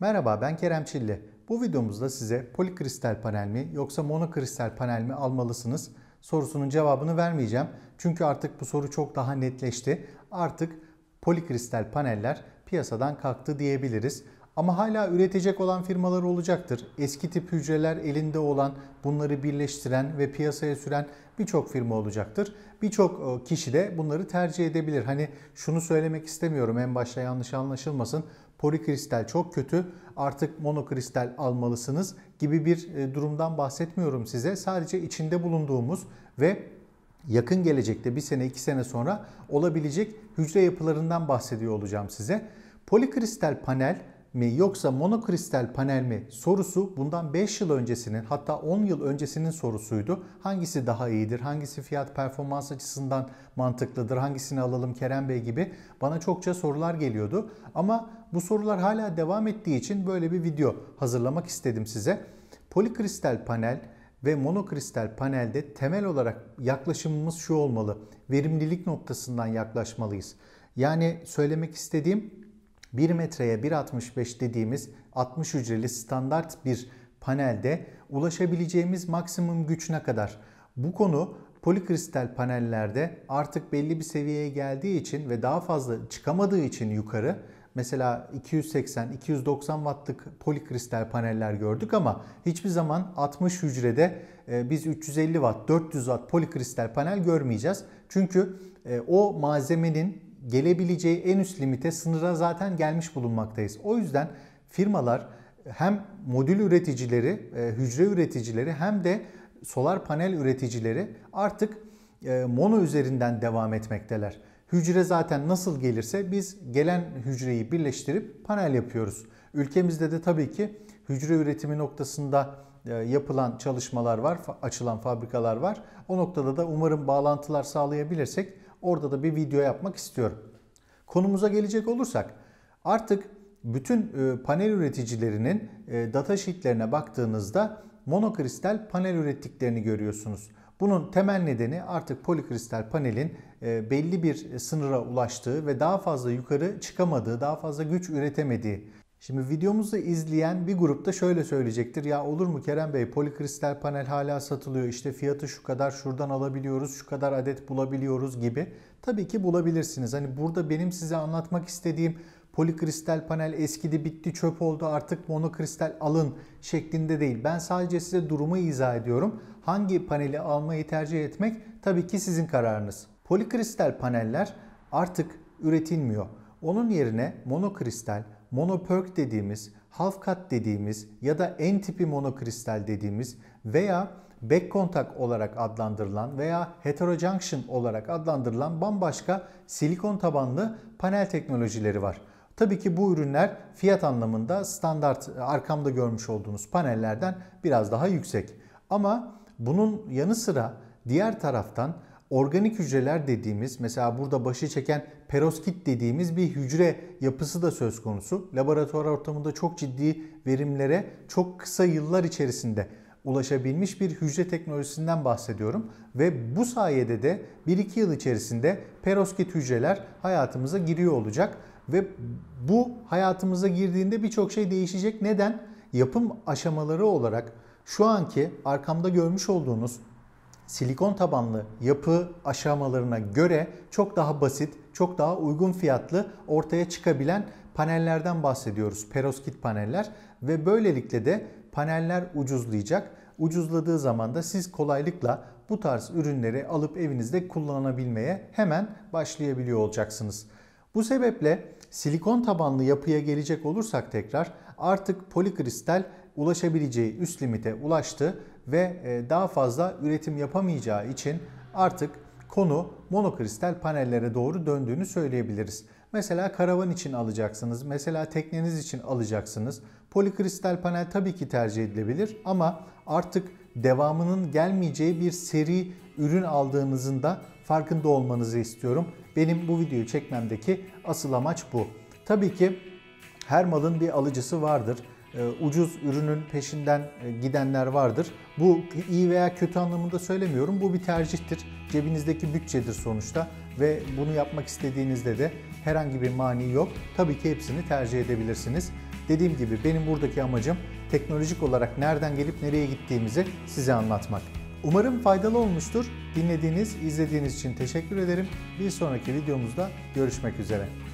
Merhaba ben Kerem Çilli. Bu videomuzda size polikristal panel mi yoksa monokristal panel mi almalısınız sorusunun cevabını vermeyeceğim. Çünkü artık bu soru çok daha netleşti. Artık polikristal paneller piyasadan kalktı diyebiliriz. Ama hala üretecek olan firmalar olacaktır. Eski tip hücreler elinde olan, bunları birleştiren ve piyasaya süren birçok firma olacaktır. Birçok e, kişi de bunları tercih edebilir. Hani şunu söylemek istemiyorum en başta yanlış anlaşılmasın. Polikristal çok kötü artık monokristal almalısınız gibi bir e, durumdan bahsetmiyorum size. Sadece içinde bulunduğumuz ve yakın gelecekte bir sene iki sene sonra olabilecek hücre yapılarından bahsediyor olacağım size. Polikristal panel mi yoksa monokristal panel mi sorusu bundan 5 yıl öncesinin hatta 10 yıl öncesinin sorusuydu. Hangisi daha iyidir? Hangisi fiyat performans açısından mantıklıdır? Hangisini alalım Kerem Bey gibi bana çokça sorular geliyordu. Ama bu sorular hala devam ettiği için böyle bir video hazırlamak istedim size. Polikristal panel ve monokristal panelde temel olarak yaklaşımımız şu olmalı. Verimlilik noktasından yaklaşmalıyız. Yani söylemek istediğim 1 metreye 1.65 dediğimiz 60 hücreli standart bir panelde ulaşabileceğimiz maksimum güç ne kadar? Bu konu polikristal panellerde artık belli bir seviyeye geldiği için ve daha fazla çıkamadığı için yukarı mesela 280-290 wattlık polikristal paneller gördük ama hiçbir zaman 60 hücrede e, biz 350 watt, 400 watt polikristal panel görmeyeceğiz. Çünkü e, o malzemenin gelebileceği en üst limite sınıra zaten gelmiş bulunmaktayız. O yüzden firmalar hem modül üreticileri, e, hücre üreticileri hem de solar panel üreticileri artık e, mono üzerinden devam etmekteler. Hücre zaten nasıl gelirse biz gelen hücreyi birleştirip panel yapıyoruz. Ülkemizde de tabii ki hücre üretimi noktasında e, yapılan çalışmalar var, açılan fabrikalar var. O noktada da umarım bağlantılar sağlayabilirsek Orada da bir video yapmak istiyorum. Konumuza gelecek olursak artık bütün e, panel üreticilerinin e, data sheetlerine baktığınızda monokristal panel ürettiklerini görüyorsunuz. Bunun temel nedeni artık polikristal panelin e, belli bir sınıra ulaştığı ve daha fazla yukarı çıkamadığı, daha fazla güç üretemediği. Şimdi videomuzu izleyen bir grupta şöyle söyleyecektir. Ya olur mu Kerem Bey polikristal panel hala satılıyor. İşte fiyatı şu kadar şuradan alabiliyoruz, şu kadar adet bulabiliyoruz gibi. Tabii ki bulabilirsiniz. Hani burada benim size anlatmak istediğim polikristal panel eskidi bitti çöp oldu artık monokristal alın şeklinde değil. Ben sadece size durumu izah ediyorum. Hangi paneli almayı tercih etmek tabii ki sizin kararınız. Polikristal paneller artık üretilmiyor. Onun yerine monokristal, monoperk dediğimiz, half cut dediğimiz ya da N tipi monokristal dediğimiz veya back kontak olarak adlandırılan veya heterojunction olarak adlandırılan bambaşka silikon tabanlı panel teknolojileri var. Tabii ki bu ürünler fiyat anlamında standart e, arkamda görmüş olduğunuz panellerden biraz daha yüksek. Ama bunun yanı sıra diğer taraftan organik hücreler dediğimiz mesela burada başı çeken peroskit dediğimiz bir hücre yapısı da söz konusu. Laboratuvar ortamında çok ciddi verimlere çok kısa yıllar içerisinde ulaşabilmiş bir hücre teknolojisinden bahsediyorum ve bu sayede de 1-2 yıl içerisinde peroskit hücreler hayatımıza giriyor olacak ve bu hayatımıza girdiğinde birçok şey değişecek. Neden? Yapım aşamaları olarak şu anki arkamda görmüş olduğunuz silikon tabanlı yapı aşamalarına göre çok daha basit, çok daha uygun fiyatlı ortaya çıkabilen panellerden bahsediyoruz. perovskit paneller ve böylelikle de paneller ucuzlayacak. Ucuzladığı zaman da siz kolaylıkla bu tarz ürünleri alıp evinizde kullanabilmeye hemen başlayabiliyor olacaksınız. Bu sebeple silikon tabanlı yapıya gelecek olursak tekrar artık polikristal ulaşabileceği üst limite ulaştı ve e, daha fazla üretim yapamayacağı için artık konu monokristal panellere doğru döndüğünü söyleyebiliriz. Mesela karavan için alacaksınız, mesela tekneniz için alacaksınız. Polikristal panel tabii ki tercih edilebilir ama artık devamının gelmeyeceği bir seri ürün aldığınızın da farkında olmanızı istiyorum. Benim bu videoyu çekmemdeki asıl amaç bu. Tabii ki her malın bir alıcısı vardır. E, ucuz ürünün peşinden e, gidenler vardır. Bu iyi veya kötü anlamında söylemiyorum. Bu bir tercihtir. Cebinizdeki bütçedir sonuçta ve bunu yapmak istediğinizde de herhangi bir mani yok. Tabii ki hepsini tercih edebilirsiniz. Dediğim gibi benim buradaki amacım teknolojik olarak nereden gelip nereye gittiğimizi size anlatmak. Umarım faydalı olmuştur. Dinlediğiniz, izlediğiniz için teşekkür ederim. Bir sonraki videomuzda görüşmek üzere.